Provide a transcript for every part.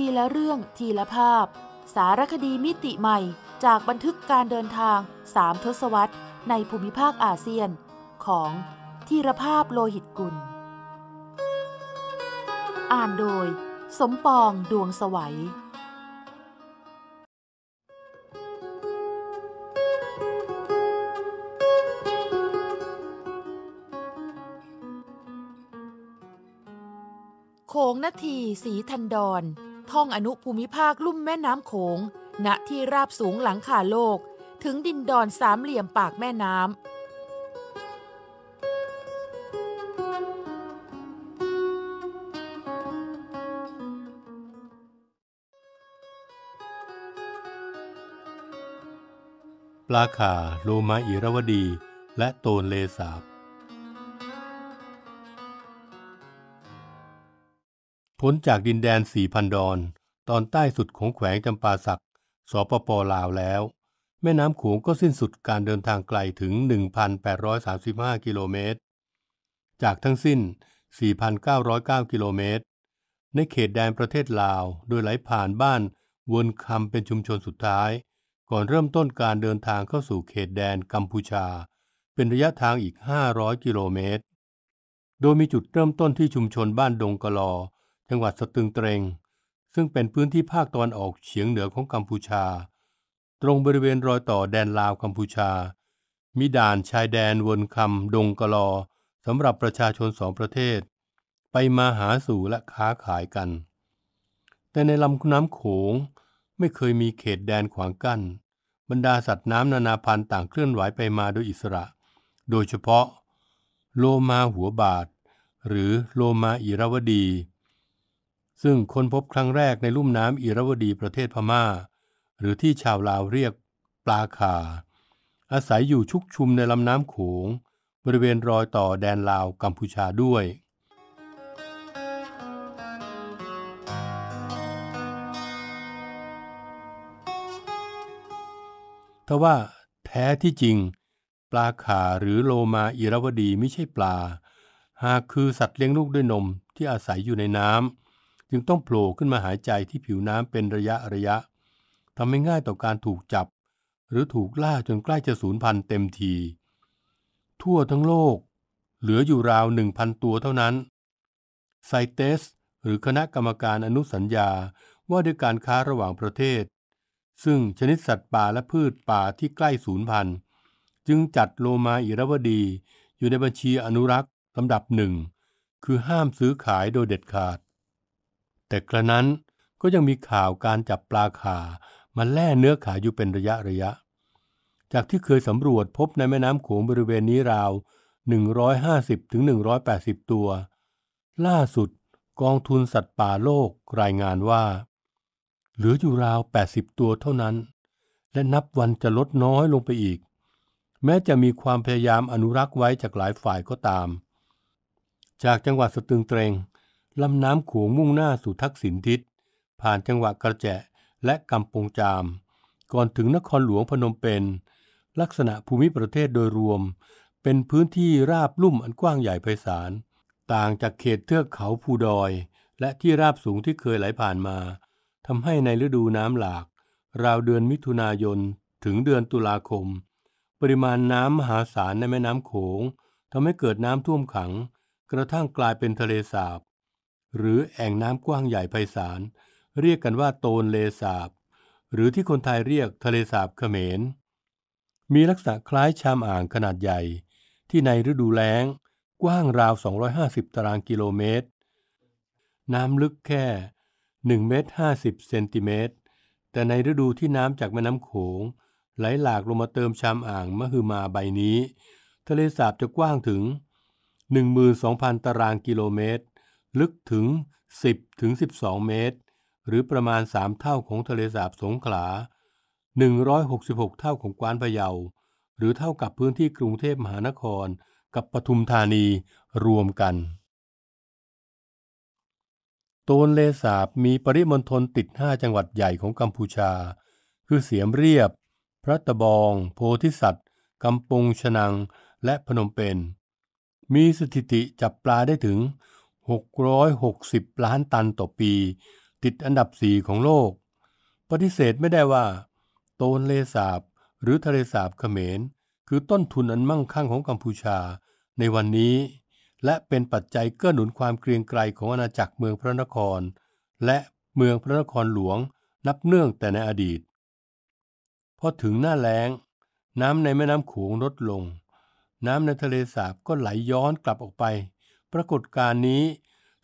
ทีละเรื่องทีละภาพ สารคดีมิติใหม่จากบันทึกการเดินทาง 3 ทศวรรษในภูมิภาคอาเซียน ของทีรภาพโลหิตกุล อ่านโดยสมปองดวงสวัยโขงนาทีสีทันดอนท่องอนุภูมิภาคลุ่มแม่น้ำโขง ณ ที่ราบสูงหลังคาโลก ถึงดินดอนสามเหลี่ยมปากแม่น้ำ ปลาขาโลมาอิรวดี และโตนเลสาบพ้นจากดินแดนสี่พันดอน ตอนใต้สุดของแขวงจำปาสัก สปปลาวแล้ว แม่น้ำโขงก็สิ้นสุดการเดินทางไกลถึง 1,835 กิโลเมตร จากทั้งสิ้น 4,909 กิโลเมตร ในเขตแดนประเทศลาว โดยไหลผ่านบ้านวนคำเป็นชุมชนสุดท้าย ก่อนเริ่มต้นการเดินทางเข้าสู่เขตแดนกัมพูชา เป็นระยะทางอีก 500 กิโลเมตร โดยมีจุดเริ่มต้นที่ชุมชนบ้านดงกะลอจังหวัดสตึงเตรง ซึ่งเป็นพื้นที่ภาคตะวันออกเฉียงเหนือของกัมพูชา ตรงบริเวณรอยต่อแดนลาวกัมพูชามีด่านชายแดนวนคำดงกะลอสำหรับประชาชนสองประเทศ ไปมาหาสู่และค้าขายกัน แต่ในลำน้ำโขงไม่เคยมีเขตแดนขวางกัน้น บรรดาสัตว์น้ำนานาพันธุ์ต่างเคลื่อนไหวไปมาโดยอิสระ โดยเฉพาะ โลมาหัวบาดหรือโลมาอิรวดีซึ่งคนพบครั้งแรกในลุ่มน้ำอิระวดีประเทศพมา่า หรือที่ชาวลาวเรียกปลาขา อาศัยอยู่ชุกชุมในลำน้ำโขงบริเวณรอยต่อแดนลาวกัมพูชาด้วยทว่าแท้ที่จริง ปลาขาหรือโลมาอิรวดีไม่ใช่ปลา หากคือสัตว์เลี้ยงลูกด้วยนมที่อาศัยอยู่ในน้ำจึงต้องโผล่ขึ้นมาหายใจที่ผิวน้ำเป็นระยะระยะทำให้ง่ายต่อการถูกจับ หรือถูกล่าจนใกล้จะสูญพันธุ์เต็มที ทั่วทั้งโลก เหลืออยู่ราว1,000ตัวเท่านั้นไซเตส หรือคณะกรรมการอนุสัญญาว่าด้วยการค้าระหว่างประเทศ ซึ่งชนิดสัตว์ป่าและพืชป่าที่ใกล้สูญพันธุ์จึงจัดโลมาอิรวดีอยู่ในบัญชีอนุรักษ์ลำดับหนึ่งคือห้ามซื้อขายโดยเด็ดขาดแต่กระนั้นก็ยังมีข่าวการจับปลาขามาแล่เนื้อขายอยู่เป็นระยะระยะ จากที่เคยสำรวจพบในแม่น้ำโขงบริเวณนี้ราว 150-180 ตัว ล่าสุดกองทุนสัตว์ป่าโลกรายงานว่า เหลืออยู่ราว 80 ตัวเท่านั้น และนับวันจะลดน้อยลงไปอีก แม้จะมีความพยายามอนุรักษ์ไว้จากหลายฝ่ายก็ตาม จากจังหวัดสตึงเตรงลำน้ำขวงมุ่งหน้าสู่ทักษิณทิศผ่านจังหวัดกระแจและกำปงจามก่อนถึงนครหลวงพนมเปญลักษณะภูมิประเทศโดยรวมเป็นพื้นที่ราบลุ่มอันกว้างใหญ่ไพศาลต่างจากเขตเทือกเขาภูดอยและที่ราบสูงที่เคยไหลผ่านมา ทำให้ในฤดูน้ำหลากราวเดือนมิถุนายนถึงเดือนตุลาคม ปริมาณน้ำมหาศาลในแม่น้ำโขงทำให้เกิดน้ำท่วมขัง กระทั่งกลายเป็นทะเลสาบหรือแอ่งน้ำกว้างใหญ่ไพศาลเรียกกันว่าโตนเลสาบ หรือที่คนไทยเรียกทะเลสาบเขมร มีลักษณะคล้ายชามอ่างขนาดใหญ่ ที่ในฤดูแล้งกว้างราว 250 ตารางกิโลเมตร น้ำลึกแค่1เมตร50 เซนติเมตร แต่ในฤดูที่น้ำจากแม่น้ำโขงไหลหลากลงมาเติมชามอ่างมะฮือมาใบนี้ ทะเลสาบจะกว้างถึง12,000ตารางกิโลเมตรลึกถึง 10ถึงเมตร หรือประมาณ 3 เท่าของทะเลสาบสงขลา 166 เท่าของกวานพะเยา หรือเท่ากับพื้นที่กรุงเทพมหานคร กับปทุมธานีรวมกัน โตนเลสาบมีปริมณฑลติด 5 จังหวัดใหญ่ของกัมพูชา คือเสียมเรียบ พระตะบอง โพธิสัตว์ กำปงชนังและพนมเปญมีสถิติจับปลาได้ถึง660 ล้านตันต่อปี ติดอันดับสีของโลก ปฏิเสธไม่ได้ว่า โตนเลสาบหรือทะเลสาบเขมร คือต้นทุนอันมั่งคั่งของกัมพูชา ในวันนี้ และเป็นปัจจัยเกื้อหนุนความเกรียงไกรของอาณาจักรเมืองพระนคร และเมืองพระนครหลวง นับเนื่องแต่ในอดีตพอถึงหน้าแล้งน้ำในแม่น้ำโขงลดลง น้ำในทะเลสาบก็ไหลยย้อนกลับออกไปปรากฏการณ์นี้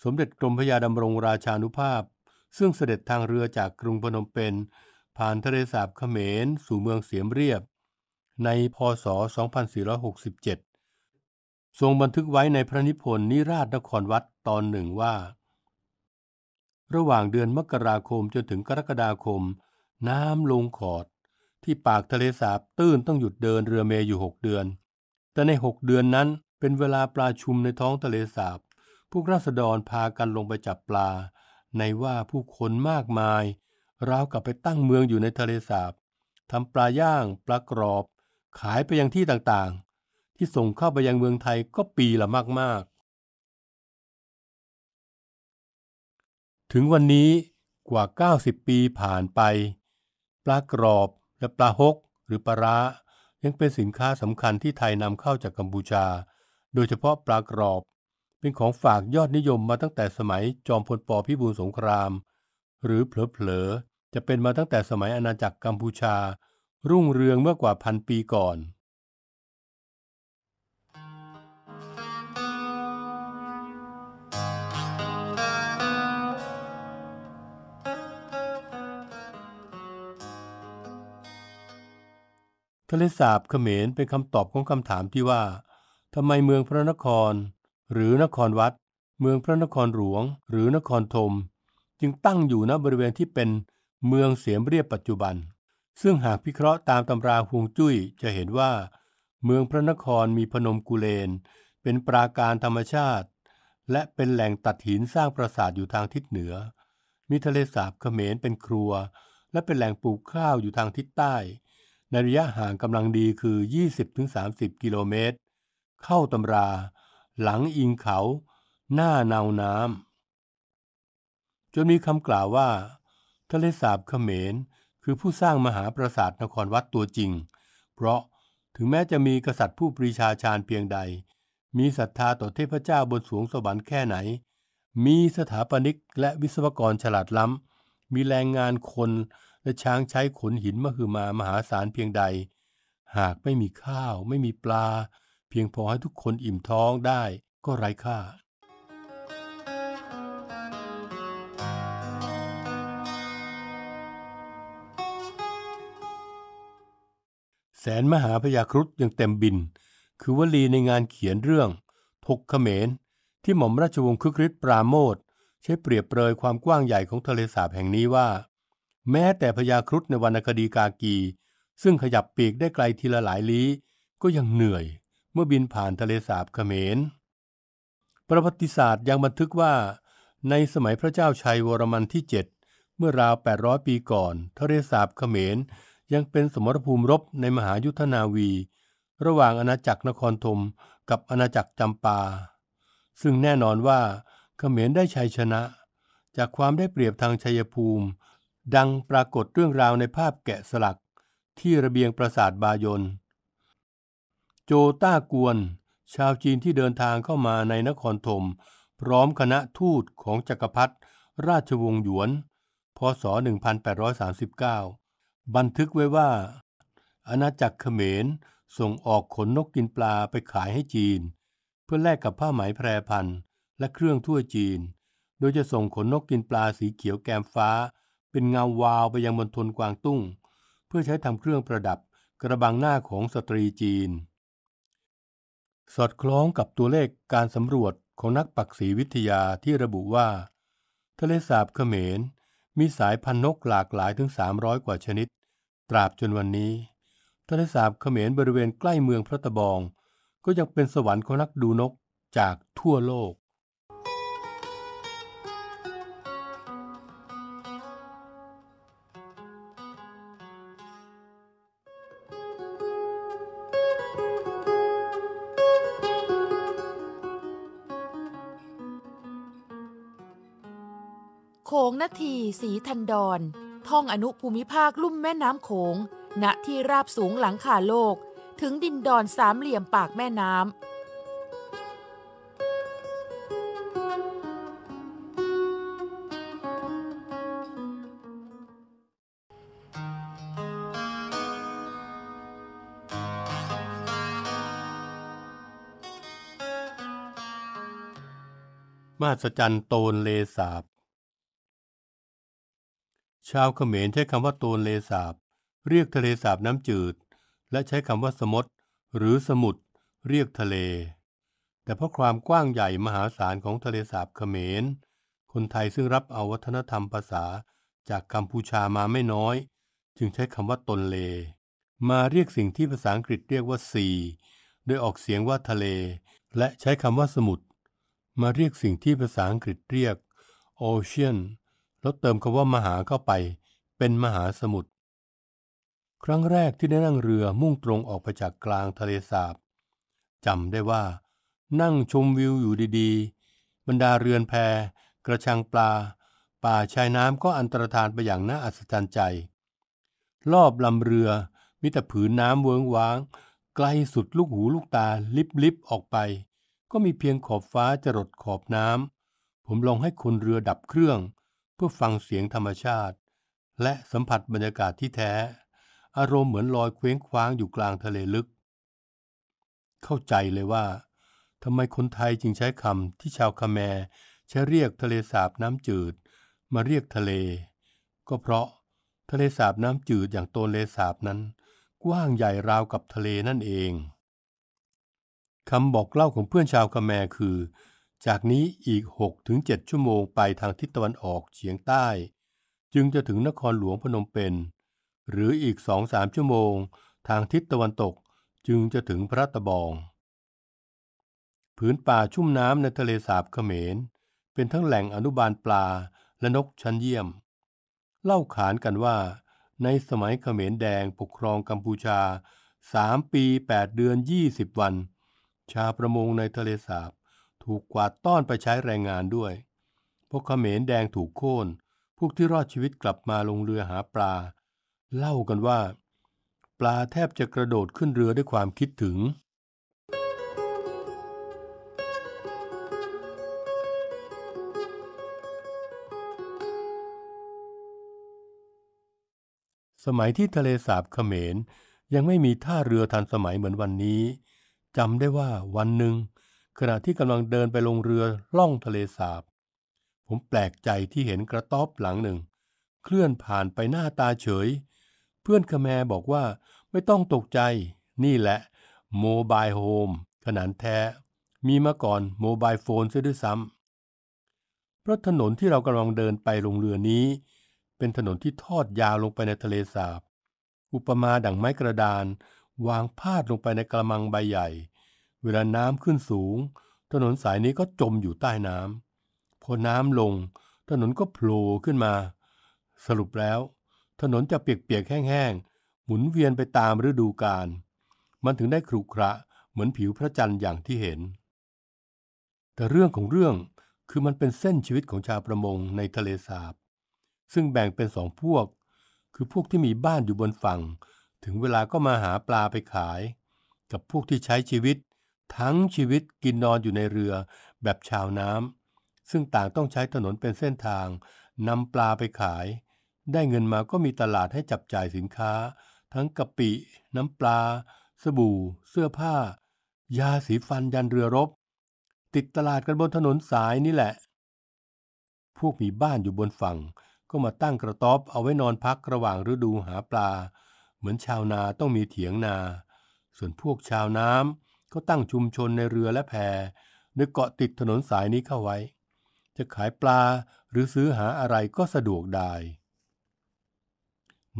สมเด็จกรมพระยาดำรงราชานุภาพ ซึ่งเสด็จทางเรือจากกรุงพนมเปญผ่านทะเลสาบเขมรสู่เมืองเสียมเรียบ ในพศ 2467 ทรงบันทึกไว้ในพระนิพนธ์นิราชนครวัดตอนหนึ่งว่า ระหว่างเดือนมกราคมจนถึงกรกฎาคม น้ำลงขอด ที่ปากทะเลสาบตื้นต้องหยุดเดินเรือเมย์อยู่หกเดือน แต่ในหกเดือนนั้นเป็นเวลาปลาชุมในท้องทะเลสาบพวกราษฎรพากันลงไปจับปลา ในว่าผู้คนมากมายราวกับไปตั้งเมืองอยู่ในทะเลสาบทำปลาย่าง ปลากรอบ ขายไปยังที่ต่างๆ ที่ส่งเข้าไปยังเมืองไทยก็ปีละมากๆ ถึงวันนี้กว่า 90 ปีผ่านไป ปลากรอบและปลาฮกหรือปลาร้ายังเป็นสินค้าสำคัญที่ไทยนำเข้าจากกัมพูชาโดยเฉพาะปลากรอบเป็นของฝากยอดนิยมมาตั้งแต่สมัยจอมพลปพิบูลสงคราม หรือเผลอๆจะเป็นมาตั้งแต่สมัยอาณาจักรกัมพูชา รุ่งเรืองเมื่อกว่าพันปีก่อนทะเลสาบเขมรเป็นคำตอบของคำถามที่ว่าทำไมเมืองพระนคร หรือนครวัด เมืองพระนครหลวงหรือนครธมจึงตั้งอยู่ณบริเวณที่เป็นเมืองเสียมเรียบปัจจุบัน ซึ่งหากพิเคราะห์ตามตำราฮวงจุ้ย จะเห็นว่า เมืองพระนครมีพนมกุเลน เป็นปราการธรรมชาติ และเป็นแหล่งตัดหินสร้างปราสาทอยู่ทางทิศเหนือมีทะเลสาบเขมรเป็นครัว และเป็นแหล่งปลูกข้าวอยู่ทางทิศใต้ในระยะห่างกำลังดีคือ 20-30 กิโลเมตรเข้าตำรา หลังอิงเขา หน้าเนาน้ำจนมีคำกล่าวว่าทะเลสาบเขมรคือผู้สร้างมหาปราสาทนครวัดตัวจริง เพราะถึงแม้จะมีกษัตริย์ผู้ปรีชาชาญเพียงใด มีศรัทธาต่อเทพเจ้าบนสวงสวรรค์แค่ไหน มีสถาปนิกและวิศวกรฉลาดล้ำ มีแรงงานคนและช้างใช้ขนหินมหอมามหาศาลเพียงใด หากไม่มีข้าวไม่มีปลาเพียงพอให้ทุกคนอิ่มท้องได้ก็ไร้ค่า แสนมหาพยาครุฑยังเต็มบิน คือวลีในงานเขียนเรื่อง ทกขเขมรที่หม่อมราชวงศ์คึกฤทธิ์ปราโมทใช้เปรียบเปรยความกว้างใหญ่ของทะเลสาบแห่งนี้ว่า แม้แต่พยาครุฑในวรรณคดีกากี ซึ่งขยับปีกได้ไกลทีละหลายลี้ก็ยังเหนื่อยเมื่อบินผ่านทะเลสาบเขมร ประวัติศาสตร์ยังบันทึกว่า ในสมัยพระเจ้าชัยวรมันที่ 7 เมื่อราว 800 ปีก่อน ทะเลสาบเขมรยังเป็นสมรภูมิรบในมหายุทธนาวี ระหว่างอาณาจักรนครธมกับอาณาจักรจำปา ซึ่งแน่นอนว่าเขมรได้ชัยชนะ จากความได้เปรียบทางชัยภูมิ ดังปรากฏเรื่องราวในภาพแกะสลักที่ระเบียงปราสาทบายนโจต้ากวน ชาวจีนที่เดินทางเข้ามาในนครธมพร้อมคณะทูตของจักรพรรดิราชวงศ์หยวน พศ 1839 บันทึกไว้ว่า อาณาจักรเขมรส่งออกขนนกกินปลาไปขายให้จีน เพื่อแลกกับผ้าไหมแพรพันธ์และเครื่องทั่วจีน โดยจะส่งขนนกกินปลาสีเขียวแกมฟ้า เป็นเงาวาวไปยังมณฑลกวางตุ้ง เพื่อใช้ทำเครื่องประดับกระบังหน้าของสตรีจีนสอดคล้องกับตัวเลขการสำรวจของนักปักษีวิทยาที่ระบุว่า ทะเลสาบเขมรมีสายพันธุ์นกหลากหลายถึง 300 กว่าชนิด ตราบจนวันนี้ ทะเลสาบเขมรบริเวณใกล้เมืองพระตะบองก็ยังเป็นสวรรค์ของนักดูนกจากทั่วโลกโขงนาทีสีทันดอน ท่องอนุภูมิภาคลุ่มแม่น้ำโขงณที่ราบสูงหลังคาโลกถึงดินดอนสามเหลี่ยมปากแม่น้ำมาสจันโตนเลสาบชาวเขมรใช้คำว่าโตนเลสาบเรียกทะเลสาบน้ำจืด และใช้คำว่าสมดหรือสมุดเรียกทะเล แต่เพราะความกว้างใหญ่มหาศาลของทะเลสาบเขมร คนไทยซึ่งรับเอาวัฒนธรรมภาษา จากกัมพูชามาไม่น้อย จึงใช้คำว่าตนเล มาเรียกสิ่งที่ภาษาอังกฤษเรียกว่าสีโดยออกเสียงว่าทะเล และใช้คำว่าสมุดมาเรียกสิ่งที่ภาษาอังกฤษเรียก Ocean แล้วเติมคำว่ามหาเข้าไปเป็นมหาสมุทรครั้งแรกที่ได้นั่งเรือมุ่งตรงออกไปจากกลางทะเลสาบจำได้ว่า นั่งชมวิวอยู่ดีๆ บรรดาเรือนแพกระชังปลาป่าชายน้ำก็อันตรธานไปอย่างน่าอัศจรรย์ใจ รอบลำเรือ มีแต่ผืนน้ำเวิงว้าง ไกลสุดลูกหูลูกตาลิบลิบออกไป ก็มีเพียงขอบฟ้าจรดขอบน้ำผมลองให้คนเรือดับเครื่องพื่อฟังเสียงธรรมชาติ และสัมผัสบรรยากาศที่แท้ อารมณ์เหมือนลอยเคว้งคว้างอยู่กลางทะเลลึก เข้าใจเลยว่าทำไมคนไทยจึงใช้คำที่ชาวคาแมใช้เรียกทะเลสาบน้ำจืด มาเรียกทะเล ก็เพราะทะเลสาบน้ำจืดอย่างโตนเลสาบนั้น กว้างใหญ่ราวกับทะเลนั่นเองคำบอกเล่าของเพื่อนชาวคาแมคือจากนี้อีก 6-7 ชั่วโมงไปทางทิศตะวันออกเฉียงใต้ จึงจะถึงนครหลวงพนมเปญหรืออีก 2-3 ชั่วโมงทางทิศตะวันตกจึงจะถึงพระตะบองผืนป่าชุ่มน้ำในทะเลสาบเขมรเป็นทั้งแหล่งอนุบาลปลาและนกชั้นเยี่ยม เล่าขานกันว่า ในสมัยเขมรแดงปกครองกัมพูชา 3 ปี 8 เดือน 20 วัน ชาประมงในทะเลสาบถูกกวาดต้อนไปใช้แรงงานด้วย พวกเขมรแดงถูกโค่น พวกที่รอดชีวิตกลับมาลงเรือหาปลา เล่ากันว่า ปลาแทบจะกระโดดขึ้นเรือด้วยความคิดถึง สมัยที่ทะเลสาบเขมรยังไม่มีท่าเรือทันสมัยเหมือนวันนี้ จำได้ว่าวันหนึ่งขณะที่กำลังเดินไปลงเรือล่องทะเลสาบ ผมแปลกใจที่เห็นกระต๊อบหลังหนึ่ง เคลื่อนผ่านไปหน้าตาเฉย เพื่อนคแมบอกว่าไม่ต้องตกใจนี่แหละโมบายโฮมขนาดแท้ มีมาก่อนโมบายโฟนซะด้วยซ้ำเพราะถนนที่เรากำลังเดินไปลงเรือนี้ เป็นถนนที่ทอดยาวลงไปในทะเลสาบอุปมาดังไม้กระดาน วางพาดลงไปในกระมังใบใหญ่เวลาน้ำขึ้นสูง ถนนสายนี้ก็จมอยู่ใต้น้ำ พอน้ำลงถนนก็โผล่ขึ้นมา สรุปแล้ว ถนนจะเปียกๆแห้งๆ หมุนเวียนไปตามฤดูกาลมันถึงได้ครุขระ เหมือนผิวพระจันทร์อย่างที่เห็น แต่เรื่องของเรื่องคือมันเป็นเส้นชีวิตของชาวประมงในทะเลสาบซึ่งแบ่งเป็นสองพวก คือพวกที่มีบ้านอยู่บนฝั่ง ถึงเวลาก็มาหาปลาไปขายกับพวกที่ใช้ชีวิตทั้งชีวิตกินนอนอยู่ในเรือแบบชาวน้ำ ซึ่งต่างต้องใช้ถนนเป็นเส้นทางนำปลาไปขาย ได้เงินมาก็มีตลาดให้จับจ่ายสินค้า ทั้งกะปิ น้ำปลา สบู่ เสื้อผ้า ยาสีฟันยันเรือรบ ติดตลาดกันบนถนนสายนี่แหละ พวกมีบ้านอยู่บนฝั่ง ก็มาตั้งกระต๊อบเอาไว้นอนพักระหว่างฤดูหาปลา เหมือนชาวนาต้องมีเถียงนา ส่วนพวกชาวน้ำก็ตั้งชุมชนในเรือและแพโดยเกาะติดถนนสายนี้เข้าไว้ จะขายปลาหรือซื้อหาอะไรก็สะดวกได้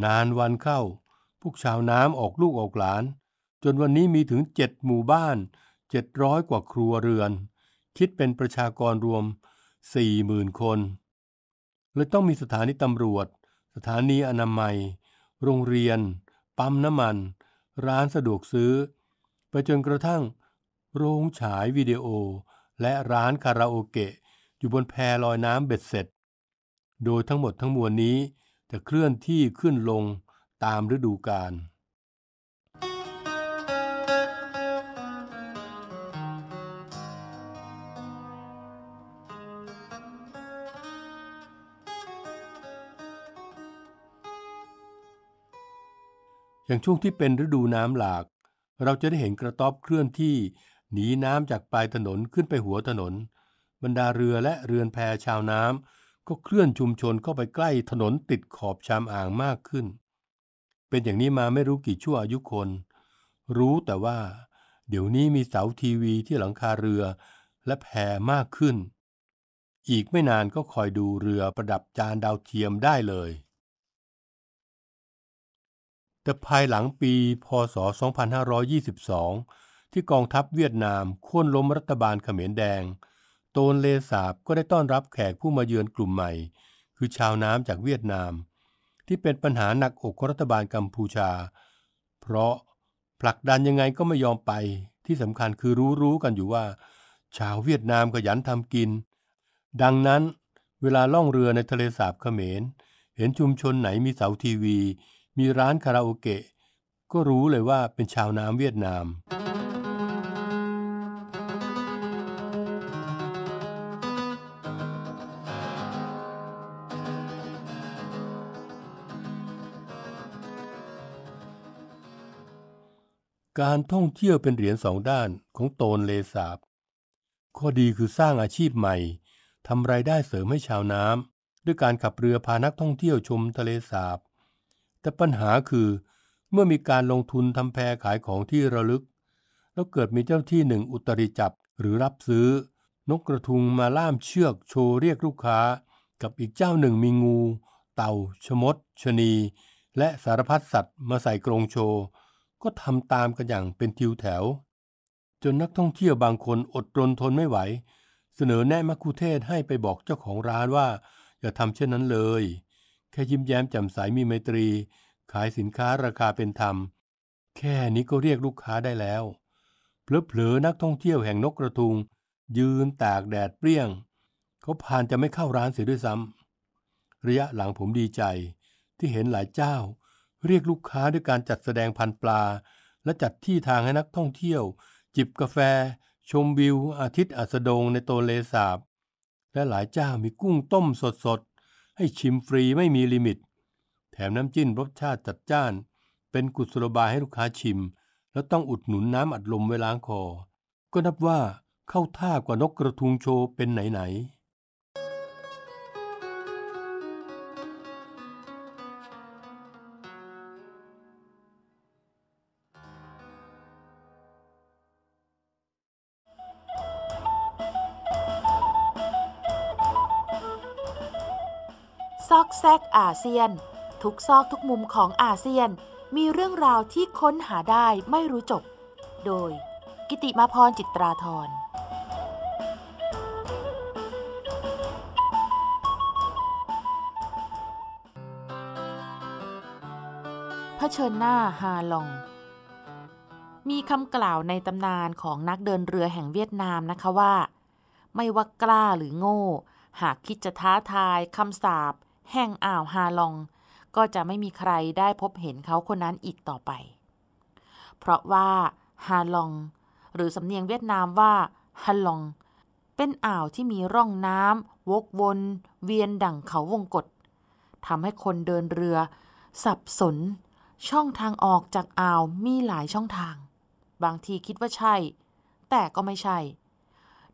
นานวันเข้า พวกชาวน้ำออกลูกออกหลาน จนวันนี้มีถึงเจ็ดหมู่บ้านเจ็ดร้อยกว่าครัวเรือน คิดเป็นประชากรรวมสี่หมื่นคนเลยต้องมีสถานีตำรวจ สถานีอนามัย โรงเรียน ปั๊มน้ำมัน ร้านสะดวกซื้อไปจนกระทั่งโรงฉายวิดีโอและร้านคาราโอเกะ อยู่บนแพลอยน้ำเบ็ดเสร็จ โดยทั้งหมดทั้งมวลนี้จะเคลื่อนที่ขึ้นลงตามฤดูกาล อย่างช่วงที่เป็นฤดูน้ำหลากเราจะได้เห็นกระต๊อบเคลื่อนที่ หนีน้ำจากปลายถนนขึ้นไปหัวถนน บรรดาเรือและเรือนแพชาวน้ำก็เคลื่อนชุมชนเข้าไปใกล้ถนนติดขอบชามอ่างมากขึ้น เป็นอย่างนี้มาไม่รู้กี่ชั่วอายุคน รู้แต่ว่า เดี๋ยวนี้มีเสาทีวีที่หลังคาเรือและแพมากขึ้น อีกไม่นานก็คอยดูเรือประดับจานดาวเทียมได้เลยแต่ภายหลังปีพศ 2522 ที่กองทัพเวียดนามโค่นล้มรัฐบาลเขมรแดง โตนเลสาบก็ได้ต้อนรับแขกผู้มาเยือนกลุ่มใหม่ คือชาวน้ำจากเวียดนาม ที่เป็นปัญหาหนักอกของรัฐบาลกัมพูชา เพราะผลักดันยังไงก็ไม่ยอมไป ที่สำคัญคือรู้รู้กันอยู่ว่า ชาวเวียดนามขยันทำกิน ดังนั้นเวลาล่องเรือในทะเลสาบเขมรเห็นชุมชนไหนมีเสาทีวีมีร้านคาราโอเกะก็รู้เลยว่าเป็นชาวน้ำเวียดนาม การท่องเที่ยวเป็นเหรียญสองด้านของโตนเลสาบ ข้อดีคือสร้างอาชีพใหม่ทำไรายได้เสริมให้ชาวน้ำด้วยการขับเรือพานักท่องเที่ยวชมทะเลสาบแต่ปัญหาคือเมื่อมีการลงทุนทำแพรขายของที่ระลึก แล้วเกิดมีเจ้าที่หนึ่งอุตริจับหรือรับซื้อ นกกระทุงมาล่ามเชือกโชว์เรียกลูกค้ากับอีกเจ้าหนึ่งมีงู เต่า ชมด ชนี และสารพัดสัตว์มาใส่กรงโชว์ก็ทำตามกันอย่างเป็นทิวแถว จนนักท่องเที่ยวบางคนอดรนทนไม่ไหว เสนอแนะมักคุเทศให้ไปบอกเจ้าของร้านว่า อย่าทำเช่นนั้นเลยแค่ยิ้มแย้มแจ่มใสมีไมตรี ขายสินค้าราคาเป็นธรรม แค่นี้ก็เรียกลูกค้าได้แล้วเผลอๆนักท่องเที่ยวแห่งนกกระทุง ยืนตากแดดเปรี้ยงเขาผ่านจะไม่เข้าร้านเสียด้วยซ้ำระยะหลังผมดีใจ ที่เห็นหลายเจ้า เรียกลูกค้าด้วยการจัดแสดงพันปลา และจัดที่ทางให้นักท่องเที่ยว จิบกาแฟ ชมวิว อาทิตย์อัสดงในโตเลสาบและหลายเจ้ามีกุ้งต้มสดให้ชิมฟรีไม่มีลิมิต แถมน้ำจิ้นรสชาติจัดจ้าน เป็นกุศโลบายให้ลูกค้าชิม แล้วต้องอุดหนุนน้ำอัดลมไว้ล้างคอ ก็นับว่าเข้าท่ากว่านกกระทุงโชว์เป็นไหนๆซอกแซกอาเซียนทุกซอกทุกมุมของอาเซียนมีเรื่องราวที่ค้นหาได้ไม่รู้จบ โดยกิติมาพรจิตราธรเผชิญหน้าฮาลอง มีคำกล่าวในตำนานของนักเดินเรือแห่งเวียดนามนะคะว่า ไม่ว่ากล้าหรือโง่ หากคิดจะท้าทายคำสาปแห่งอ่าวฮาลองก็จะไม่มีใครได้พบเห็นเขาคนนั้นอีกต่อไป เพราะว่าฮาลอง หรือสำเนียงเวียดนามว่าฮาลอง เป็นอ่าวที่มีร่องน้ำวกวนเวียนดั่งเขาวงกฏทำให้คนเดินเรือ สับสน ช่องทางออกจากอ่าวมีหลายช่องทาง บางทีคิดว่าใช่ แต่ก็ไม่ใช่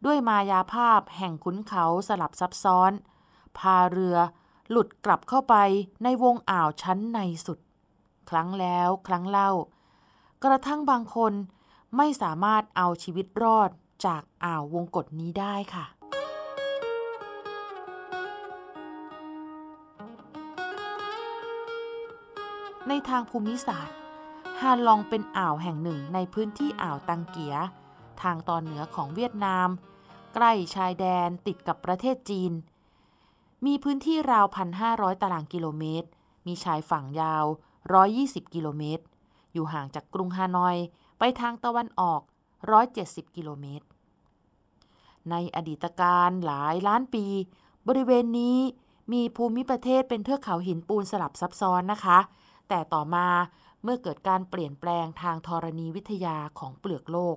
ด้วยมายาภาพแห่งขุนเขาสลับซับซ้อน พาเรือหลุดกลับเข้าไปในวงอ่าวชั้นในสุด ครั้งแล้วครั้งเล่า กระทั่งบางคนไม่สามารถเอาชีวิตรอดจากอ่าววงกฏนี้ได้ค่ะ ในทางภูมิศาสตร์ฮานลองเป็นอ่าวแห่งหนึ่งในพื้นที่อ่าวตังเกีย ทางตอนเหนือของเวียดนาม ใกล้ชายแดนติดกับประเทศจีนมีพื้นที่ราว 1,500ตารางกิโลเมตร มีชายฝั่งยาว 120 กิโลเมตร อยู่ห่างจากกรุงฮานอยไปทางตะวันออก 170 กิโลเมตร ในอดีตการหลายล้านปี บริเวณนี้มีภูมิประเทศเป็นเทือกเขาหินปูนสลับซับซ้อนนะคะ แต่ต่อมาเมื่อเกิดการเปลี่ยนแปลงทางธรณีวิทยาของเปลือกโลก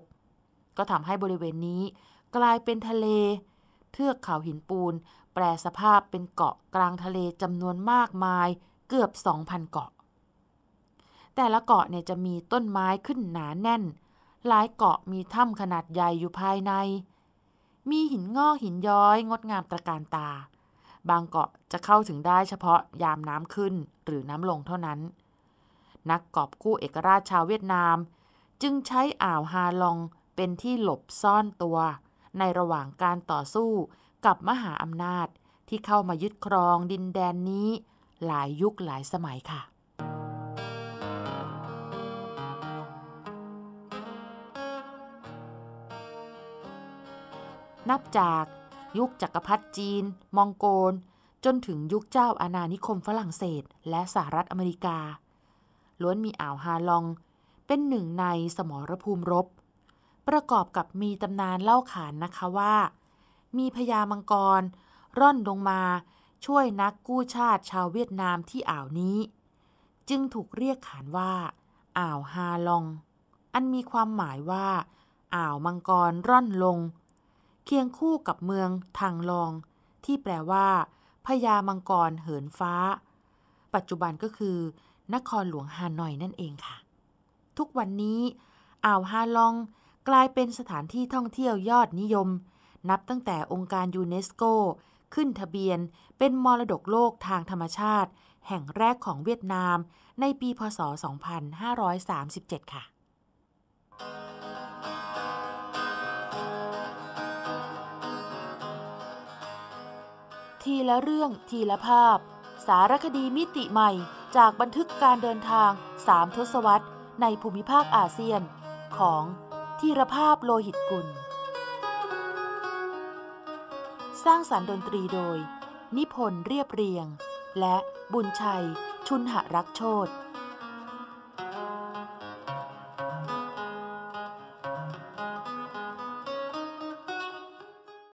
ก็ทำให้บริเวณนี้กลายเป็นทะเลเทือกเขาหินปูนแปลสภาพเป็นเกาะกลางทะเลจำนวนมากมายเกือบ 2,000 เกาะ แต่ละเกาะเนี่ยจะมีต้นไม้ขึ้นหนาแน่น หลายเกาะมีถ้ำขนาดใหญ่อยู่ภายใน มีหินงอกหินย้อยงดงามตระการตา บางเกาะจะเข้าถึงได้เฉพาะยามน้ำขึ้นหรือน้ำลงเท่านั้น นักกอบกู้เอกราชชาวเวียดนาม จึงใช้อ่าวฮาลองเป็นที่หลบซ่อนตัวในระหว่างการต่อสู้กับมหาอำนาจที่เข้ามายึดครองดินแดนนี้ หลายยุคหลายสมัยค่ะ นับจาก ยุคจักรพรรดิจีน มองโกลจนถึงยุคเจ้าอาณานิคมฝรั่งเศส และสหรัฐอเมริกา ล้วนมีอ่าวฮาลอง เป็นหนึ่งในสมรภูมิรบประกอบกับมีตำนานเล่าขานนะคะว่า มีพญามังกร ร่อนลงมา ช่วยนักกู้ชาติชาวเวียดนามที่อ่าวนี้ จึงถูกเรียกขานว่า อ่าวฮาลอง อันมีความหมายว่า อ่าวมังกรร่อนลงเคียงคู่กับเมืองทางลอง ที่แปลว่าพญามังกรเหินฟ้า ปัจจุบันก็คือ นครหลวงฮานอยนั่นเองค่ะ ทุกวันนี้อ่าวฮาลองกลายเป็นสถานที่ท่องเที่ยวยอดนิยม นับตั้งแต่องค์การยูเนสโก ขึ้นทะเบียนเป็นมรดกโลกทางธรรมชาติ แห่งแรกของเวียดนามในปีพศ 2537 ค่ะ ทีละเรื่องทีละภาพ สารคดีมิติใหม่จากบันทึกการเดินทาง 3 ทศวรรษในภูมิภาคอาเซียนของทีรภาพโลหิตกุล สร้างสารรค์ดนตรีโดย นิพนธ์เรียบเรียง และบุญชัย ชุนหรักโชติ